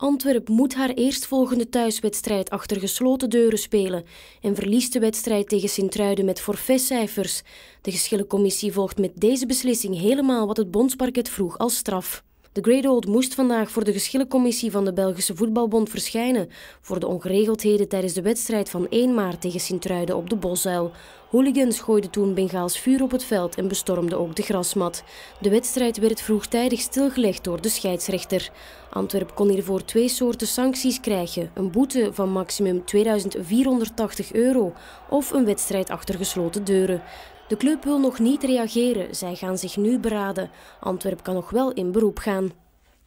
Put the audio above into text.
Antwerp moet haar eerstvolgende thuiswedstrijd achter gesloten deuren spelen en verliest de wedstrijd tegen Sint-Truiden met forfaitcijfers. De geschillencommissie volgt met deze beslissing helemaal wat het bondsparket vroeg als straf. De Great Old moest vandaag voor de geschillencommissie van de Belgische Voetbalbond verschijnen voor de ongeregeldheden tijdens de wedstrijd van 1 maart tegen Sint-Truiden op de Bosuil. Hooligans gooiden toen Bengaals vuur op het veld en bestormden ook de grasmat. De wedstrijd werd vroegtijdig stilgelegd door de scheidsrechter. Antwerp kon hiervoor twee soorten sancties krijgen. Een boete van maximum 2480 euro of een wedstrijd achter gesloten deuren. De club wil nog niet reageren. Zij gaan zich nu beraden. Antwerp kan nog wel in beroep gaan.